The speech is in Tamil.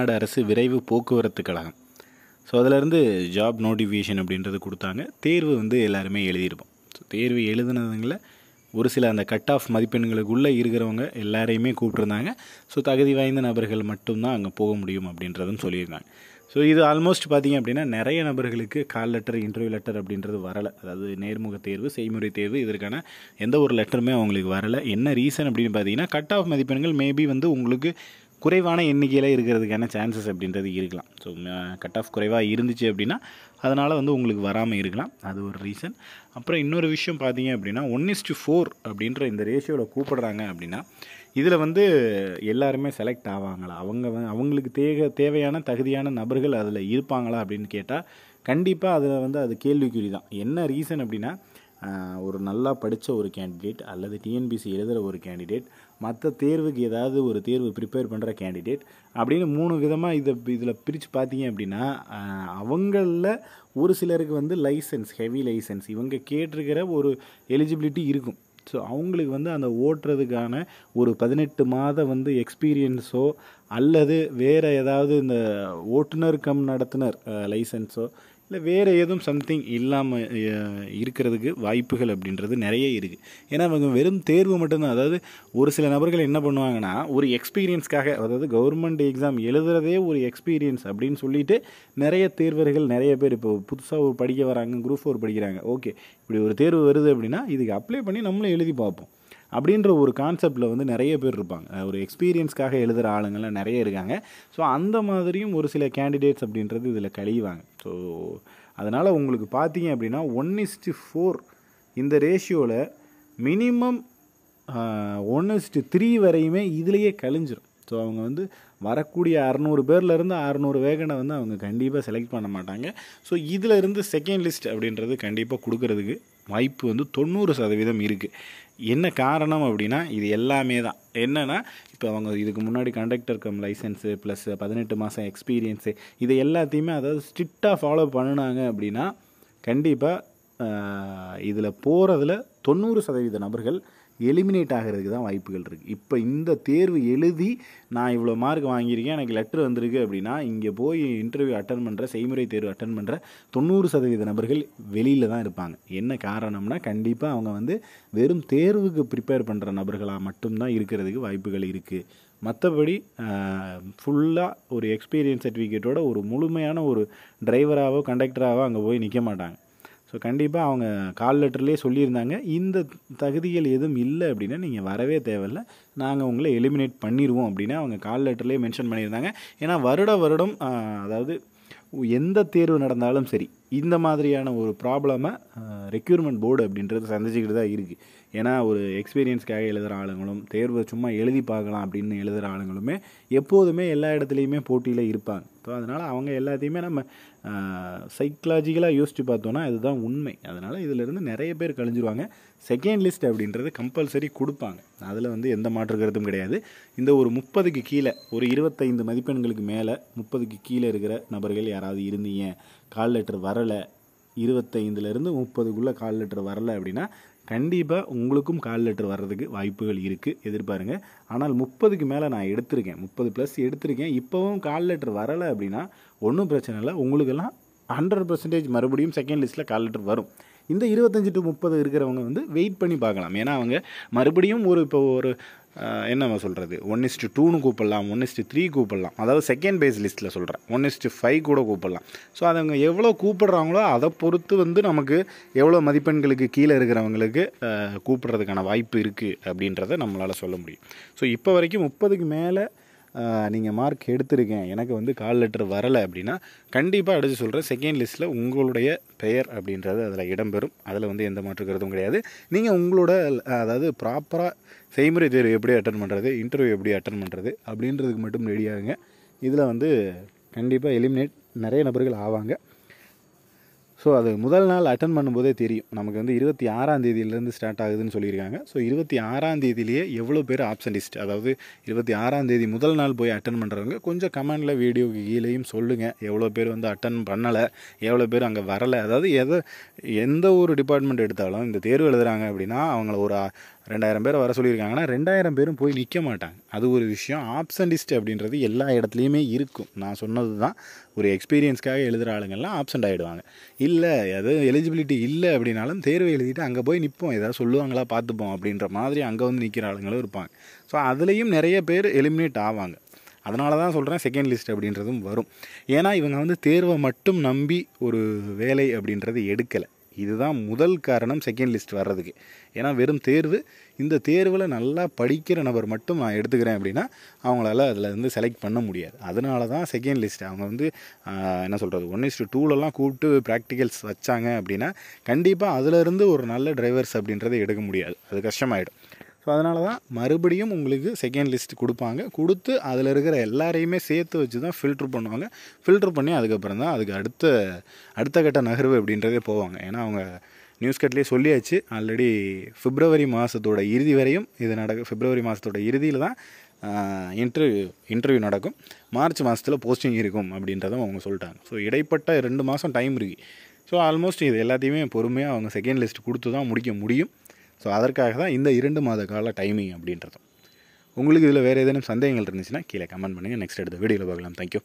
தமிழ்நாடு அரசு விரைவு போக்குவரத்து கழகம் ஸோ அதிலேருந்து ஜாப் நோட்டிஃபிகேஷன் அப்படின்றது கொடுத்தாங்க தேர்வு வந்து எல்லாருமே எழுதியிருப்போம் ஸோ தேர்வு எழுதுனதுங்கள ஒரு சில அந்த கட் ஆஃப் மதிப்பெண்களுக்குள்ளே இருக்கிறவங்க எல்லாரையுமே கூப்பிட்ருந்தாங்க ஸோ தகுதி வாய்ந்த நபர்கள் மட்டும்தான் அங்கே போக முடியும் அப்படின்றதும் சொல்லியிருந்தாங்க ஸோ இது ஆல்மோஸ்ட் பார்த்திங்க அப்படின்னா நிறைய நபர்களுக்கு கால் லெட்டர் இன்டர்வியூ லெட்டர் அப்படின்றது வரலை அதாவது நேர்முக தேர்வு செய்முறை தேர்வு இதற்கான எந்த ஒரு லெட்டருமே அவங்களுக்கு வரலை என்ன ரீசன் அப்படின்னு பார்த்தீங்கன்னா கட் ஆஃப் மதிப்பெண்கள் மேபி வந்து உங்களுக்கு குறைவான எண்ணிக்கையில் இருக்கிறதுக்கான சான்சஸ் அப்படின்றது இருக்கலாம் ஸோ கட் ஆஃப் குறைவாக இருந்துச்சு அப்படின்னா அதனால் வந்து உங்களுக்கு வராமல் இருக்கலாம் அது ஒரு ரீசன் அப்புறம் இன்னொரு விஷயம் பார்த்தீங்க அப்படின்னா ஒன் இஸ்டு ஃபோர் அப்படின்ற இந்த ரேஷியோவில் கூப்பிடுறாங்க அப்படின்னா இதில் வந்து எல்லாருமே செலக்ட் ஆவாங்களா அவங்க அவங்களுக்கு தேக தேவையான தகுதியான நபர்கள் அதில் இருப்பாங்களா அப்படின்னு கேட்டால் கண்டிப்பாக அதில் வந்து அது கேள்விக்குறி தான் என்ன ரீசன் அப்படின்னா ஒரு நல்லா படித்த ஒரு கேண்டிடேட் அல்லது டிஎன்பிசி எழுதுகிற ஒரு கேண்டிடேட் மற்ற தேர்வுக்கு ஏதாவது ஒரு தேர்வு ப்ரிப்பேர் பண்ணுற கேண்டிடேட் அப்படின்னு மூணு விதமாக இதை இதில் பிரித்து பார்த்தீங்க அப்படின்னா அவங்களில் ஒரு சிலருக்கு வந்து லைசன்ஸ் ஹெவி லைசன்ஸ் இவங்க கேட்டிருக்கிற ஒரு எலிஜிபிலிட்டி இருக்கும் ஸோ அவங்களுக்கு வந்து அந்த ஓட்டுறதுக்கான ஒரு பதினெட்டு மாத வந்து எக்ஸ்பீரியன்ஸோ அல்லது வேறு ஏதாவது இந்த ஓட்டுநர் கம் நடத்துனர் லைசன்ஸோ இல்லை வேறு எதுவும் சம்திங் இல்லாமல் இருக்கிறதுக்கு வாய்ப்புகள் அப்படின்றது நிறைய இருக்குது ஏன்னா அவங்க வெறும் தேர்வு மட்டும்தான் அதாவது ஒரு சில நபர்கள் என்ன பண்ணுவாங்கன்னா ஒரு எக்ஸ்பீரியன்ஸ்க்காக அதாவது கவர்மெண்ட் எக்ஸாம் எழுதுகிறதே ஒரு எக்ஸ்பீரியன்ஸ் அப்படின்னு சொல்லிட்டு நிறைய தேர்வர்கள் நிறைய பேர் இப்போ புதுசாக ஒரு படிக்க வராங்க குரூப் ஃபோர் படிக்கிறாங்க ஓகே இப்படி ஒரு தேர்வு வருது அப்படின்னா இதுக்கு அப்ளை பண்ணி நம்மளும் எழுதி பார்ப்போம் அப்படின்ற ஒரு கான்செப்டில் வந்து நிறைய பேர் இருப்பாங்க ஒரு எக்ஸ்பீரியன்ஸ்க்காக எழுதுகிற ஆளுங்கள்லாம் நிறைய இருக்காங்க ஸோ அந்த மாதிரியும் ஒரு சில கேண்டிடேட்ஸ் அப்படின்றது இதில் கழிவாங்க ஸோ அதனால் உங்களுக்கு பார்த்தீங்க அப்படின்னா ஒன் இஸ்டு ஃபோர் இந்த ரேஷியோவில் மினிமம் ஒன் இஸ்டு த்ரீ வரையுமே இதிலையே கழிஞ்சிரும் ஸோ அவங்க வந்து வரக்கூடிய அறநூறு பேர்லேருந்து அறநூறு வேகனை வந்து அவங்க கண்டிப்பாக செலக்ட் பண்ண மாட்டாங்க ஸோ இதிலிருந்து செகண்ட் லிஸ்ட் அப்படின்றது கண்டிப்பாக கொடுக்கறதுக்கு வாய்ப்பு வந்து தொண்ணூறு சதவீதம் இருக்குது என்ன காரணம் அப்படின்னா இது எல்லாமே தான் என்னென்னா இப்போ அவங்க இதுக்கு முன்னாடி கண்டக்டர் கம் லைசன்ஸு ப்ளஸ் பதினெட்டு மாதம் எக்ஸ்பீரியன்ஸு இது எல்லாத்தையுமே அதாவது ஸ்ட்ரிக்டாக ஃபாலோ பண்ணினாங்க அப்படின்னா கண்டிப்பாக இதில் போகிறதுல தொண்ணூறு சதவீத நபர்கள் எலிமினேட் ஆகிறதுக்கு தான் வாய்ப்புகள் இருக்குது இப்போ இந்த தேர்வு எழுதி நான் இவ்வளோ மார்க் வாங்கியிருக்கேன் எனக்கு லெட்ரு வந்திருக்கு அப்படின்னா இங்கே போய் இன்டர்வியூ அட்டன் பண்ணுற செய்முறை தேர்வு அட்டன் பண்ணுற தொண்ணூறு சதவீத நபர்கள் வெளியில் தான் இருப்பாங்க என்ன காரணம்னா கண்டிப்பாக அவங்க வந்து வெறும் தேர்வுக்கு ப்ரிப்பேர் பண்ணுற நபர்களாக மட்டும்தான் இருக்கிறதுக்கு வாய்ப்புகள் இருக்குது மற்றபடி ஃபுல்லாக ஒரு எக்ஸ்பீரியன்ஸ் சர்டிஃபிகேட்டோட ஒரு முழுமையான ஒரு டிரைவராகவோ கண்டக்டராகவோ அங்கே போய் நிற்க மாட்டாங்க ஸோ கண்டிப்பாக அவங்க கால் லெட்டர்லேயே சொல்லியிருந்தாங்க இந்த தகுதிகள் எதுவும் இல்லை அப்படின்னா நீங்கள் வரவே தேவையில்ல நாங்கள் உங்களை எலிமினேட் பண்ணிடுவோம் அப்படின்னா அவங்க கால் லெட்டர்லேயே மென்ஷன் பண்ணியிருந்தாங்க ஏன்னா வருட வருடம் அதாவது எந்த தேர்வு நடந்தாலும் சரி இந்த மாதிரியான ஒரு ப்ராப்ளமை ரெக்யூர்மெண்ட் போர்டு அப்படின்றது சந்திச்சுக்கிட்டு தான் இருக்குது ஏன்னா ஒரு எக்ஸ்பீரியன்ஸ்க்காக எழுதுகிற ஆளுங்களும் தேர்வை சும்மா எழுதி பார்க்கலாம் அப்படின்னு எழுதுகிற ஆளுங்களுமே எப்போதுமே எல்லா இடத்துலையுமே போட்டியில் இருப்பாங்க ஸோ அதனால் அவங்க எல்லாத்தையுமே நம்ம சைக்கலாஜிக்கலாக யோசித்து பார்த்தோன்னா இதுதான் உண்மை அதனால் இதிலிருந்து நிறைய பேர் கழிஞ்சிருவாங்க செகண்ட் லிஸ்ட் அப்படின்றது கம்பல்சரி கொடுப்பாங்க அதில் வந்து எந்த மாற்று கருத்தும் கிடையாது இந்த ஒரு முப்பதுக்கு கீழே ஒரு இருபத்தைந்து மதிப்பெண்களுக்கு மேலே முப்பதுக்கு கீழே இருக்கிற நபர்கள் யாராவது இருந்தீங்க கால் லெட்டர் வரலை இருபத்தைந்துலேருந்து முப்பதுக்குள்ளே கால் லெட்டர் வரல அப்படின்னா கண்டிப்பாக உங்களுக்கும் கால் லெட்டர் வர்றதுக்கு வாய்ப்புகள் இருக்குது எதிர்பாருங்க ஆனால் முப்பதுக்கு மேலே நான் எடுத்திருக்கேன் முப்பது ப்ளஸ் எடுத்திருக்கேன் இப்போவும் கால் லெட்டர் வரலை அப்படின்னா ஒன்றும் பிரச்சனை இல்லை உங்களுக்கெல்லாம் ஹண்ட்ரட் பர்சன்டேஜ் மறுபடியும் செகண்ட் லிஸ்ட்டில் கால் லெட்டர் வரும் இந்த இருபத்தஞ்சி டு முப்பது இருக்கிறவங்க வந்து வெயிட் பண்ணி பார்க்கலாம் ஏன்னா அவங்க மறுபடியும் ஒரு இப்போ ஒரு என்ன சொல்கிறது ஒன் இஸ்டு டூனு கூப்பிடலாம் ஒன் இஸ்ட்டு த்ரீ கூப்பிடலாம் அதாவது செகண்ட் பேஸ் லிஸ்ட்டில் சொல்கிறேன் ஒன் இஸ்ட்டு ஃபைவ் கூட கூப்பிடலாம் ஸோ அதை அவங்க எவ்வளோ கூப்பிடுறாங்களோ அதை பொறுத்து வந்து நமக்கு எவ்வளோ மதிப்பெண்களுக்கு கீழே இருக்கிறவங்களுக்கு கூப்பிடுறதுக்கான வாய்ப்பு இருக்குது அப்படின்றத நம்மளால் சொல்ல முடியும் ஸோ இப்போ வரைக்கும் முப்பதுக்கு மேலே நீங்கள் மார்க் எடுத்திருக்கேன் எனக்கு வந்து கால் லெட்டர் வரலை அப்படின்னா கண்டிப்பாக அடிச்சு சொல்கிறேன் செகண்ட் லிஸ்ட்டில் உங்களுடைய பெயர் அப்படின்றது அதில் இடம்பெறும் அதில் வந்து எந்த மாற்று கிடையாது நீங்கள் உங்களோட அதாவது ப்ராப்பராக செய்முறை தேர்வு எப்படி அட்டன் பண்ணுறது இன்டர்வியூ எப்படி அட்டன் பண்ணுறது அப்படின்றதுக்கு மட்டும் ரெடியாகுங்க இதில் வந்து கண்டிப்பாக எலிமினேட் நிறைய நபர்கள் ஆவாங்க ஸோ அது முதல் நாள் அட்டன் பண்ணும்போதே தெரியும் நமக்கு வந்து இருபத்தி ஆறாம் தேதியிலேருந்து ஸ்டார்ட் ஆகுதுன்னு சொல்லியிருக்காங்க ஸோ இருபத்தி ஆறாம் தேதியிலேயே எவ்வளோ பேர் ஆப்ஷனிஸ்ட் அதாவது இருபத்தி ஆறாம் தேதி முதல் நாள் போய் அட்டன் பண்ணுறவங்க கொஞ்சம் கமெண்டில் வீடியோக்கு கீழேயும் சொல்லுங்கள் எவ்வளோ பேர் வந்து அட்டன் பண்ணலை எவ்வளோ பேர் அங்கே வரலை அதாவது எதை எந்த ஒரு டிபார்ட்மெண்ட் எடுத்தாலும் இந்த தேர்வு எழுதுகிறாங்க அப்படின்னா அவங்கள ஒரு ரெண்டாயிரம் பேர் வர சொல்லியிருக்காங்கன்னா ரெண்டாயிரம் பேரும் போய் நிற்க மாட்டாங்க அது ஒரு விஷயம் ஆப்சண்டிஸ்ட் அப்படின்றது எல்லா இடத்துலையுமே இருக்கும் நான் சொன்னது தான் ஒரு எக்ஸ்பீரியன்ஸ்க்காக எழுதுகிற ஆளுங்கள்லாம் ஆப்சண்ட் ஆகிடுவாங்க இல்லை அது எலிஜிபிலிட்டி இல்லை அப்படின்னாலும் தேர்வு எழுதிட்டு அங்கே போய் நிற்போம் ஏதாவது சொல்லுவாங்களா பார்த்துப்போம் அப்படின்ற மாதிரி அங்கே வந்து நிற்கிற ஆளுங்களும் இருப்பாங்க ஸோ அதுலேயும் நிறைய பேர் எலிமினேட் ஆவாங்க அதனால தான் சொல்கிறேன் செகண்ட் லிஸ்ட் அப்படின்றதும் வரும் ஏன்னா இவங்க வந்து தேர்வை மட்டும் நம்பி ஒரு வேலை அப்படின்றது எடுக்கலை இதுதான் முதல் காரணம் செகண்ட் லிஸ்ட் வர்றதுக்கு ஏன்னா வெறும் தேர்வு இந்த தேர்வில் நல்லா படிக்கிற நபர் மட்டும் நான் எடுத்துக்கிறேன் அப்படின்னா அவங்களால அதில் வந்து செலக்ட் பண்ண முடியாது அதனால தான் செகண்ட் லிஸ்ட் அவங்க வந்து என்ன சொல்கிறது ஒன் இஸ்டு டூலெலாம் கூப்பிட்டு ப்ராக்டிகல்ஸ் வச்சாங்க அப்படின்னா கண்டிப்பாக அதிலருந்து ஒரு நல்ல டிரைவர்ஸ் அப்படின்றத எடுக்க முடியாது அது கஷ்டமாயிடும் ஸோ அதனால தான் மறுபடியும் உங்களுக்கு செகண்ட் லிஸ்ட் கொடுப்பாங்க கொடுத்து அதில் இருக்கிற எல்லாரையுமே சேர்த்து வச்சு தான் ஃபில்ட்ரு பண்ணுவாங்க ஃபில்ட்ரு பண்ணி அதுக்கப்புறம் தான் அதுக்கு அடுத்த அடுத்த கட்ட நகர்வு அப்படின்றதே போவாங்க ஏன்னா அவங்க நியூஸ் கட்லேயே சொல்லியாச்சு ஆல்ரெடி பிப்ரவரி மாதத்தோட இறுதி வரையும் இது நடக்க பிப்ரவரி மாதத்தோட இறுதியில் தான் இன்டர்வியூ இன்டர்வியூ நடக்கும் மார்ச் மாதத்தில் போஸ்டிங் இருக்கும் அப்படின்றதும் அவங்க சொல்லிட்டாங்க ஸோ இடைப்பட்ட ரெண்டு மாதம் டைம் இருக்குது ஸோ ஆல்மோஸ்ட் இது எல்லாத்தையுமே பொறுமையாக அவங்க செகண்ட் லிஸ்ட் கொடுத்து தான் முடிக்க முடியும் ஸோ அதற்காக தான் இந்த இரண்டு மாத கால டைமிங் அப்படின்றதும் உங்களுக்கு இதில் வேறு ஏதேனும் சந்தேகங்கள் இருந்துச்சுன்னா கீழே கமெண்ட் பண்ணுங்கள் நெக்ஸ்ட் எடுத்த வீடியோவில் பார்க்கலாம் தேங்க்யூ